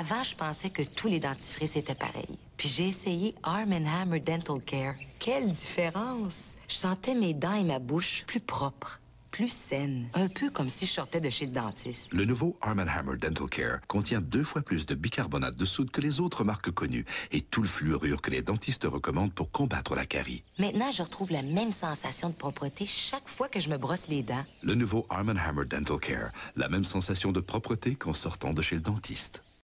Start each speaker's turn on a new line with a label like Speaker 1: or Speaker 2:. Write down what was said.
Speaker 1: Avant, je pensais que tous les dentifrices étaient pareils. Puis j'ai essayé Arm Hammer Dental Care. Quelle différence! Je sentais mes dents et ma bouche plus propres, plus saines, un peu comme si je sortais de chez le dentiste.
Speaker 2: Le nouveau Arm Hammer Dental Care contient deux fois plus de bicarbonate de soude que les autres marques connues et tout le fluorure que les dentistes recommandent pour combattre la carie.
Speaker 1: Maintenant, je retrouve la même sensation de propreté chaque fois que je me brosse les dents.
Speaker 2: Le nouveau Arm Hammer Dental Care, la même sensation de propreté qu'en sortant de chez le dentiste.